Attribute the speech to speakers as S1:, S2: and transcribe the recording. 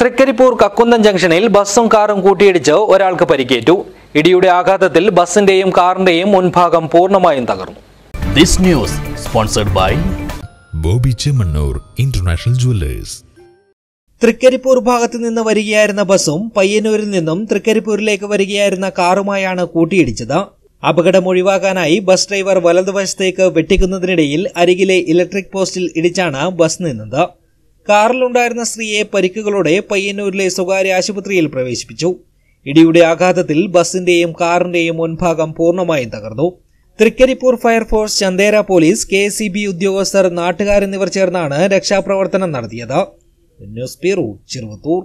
S1: തൃക്കരിപ്പൂർ കക്കുന്നം ജംഗ്ഷനിൽ ബസ്സും കാറും കൂട്ടിയിടിച്ച് ഒരാൾക്ക് പരിക്കേറ്റു ഇടിയുടെ ആഘാതത്തിൽ ബസ്സിന്റെയും കാറിന്റെയും മുൻഭാഗം പൂർണ്ണമായും തകർന്നു
S2: this news sponsored by Boby International Jewellers
S1: Trikaripur ഭാഗത്ത് നിന്ന് വരികയായിരുന്ന ബസ്സും പയ്യന്നൂരിൽ നിന്നും തൃക്കരിപ്പൂരിലേക്ക് വരികയായിരുന്ന കാറുമായാണ് കൂട്ടിയിടിച്ചത് അപകടം ഒഴിവാക്കാനായി ബസ് ഡ്രൈവർ വലതുവശത്തേക്ക് വെട്ടിക്കുന്നതിനിടയിൽ അരികിലെ ഇലക്ട്രിക് പോസ്റ്റിൽ ഇടിച്ചാണ് ബസ് നിന്നത് കാറിലുണ്ടായിരുന്ന സ്ത്രീയെ പരിക്കുകളോടെ പയ്യന്നൂരിലെ സ്വകാര്യ ആശുപത്രിയിൽ പ്രവേശിപ്പിച്ചു ഇടിയുടെ ആഘാതത്തിൽ ബസിന്റെയും കാറിന്റെയും മുൻഭാഗം പൂർണ്ണമായും തകർന്നു Trikaripur fire force Chandera police K C B
S3: ഉദ്യോഗസ്ഥർ നാട്ടുകാരെന്നിവർ ചേർന്നാണ് രക്ഷാപ്രവർത്തനം നടത്തിയത് ന്യൂസ് ബ്യൂറോ ചെറുവത്തൂർ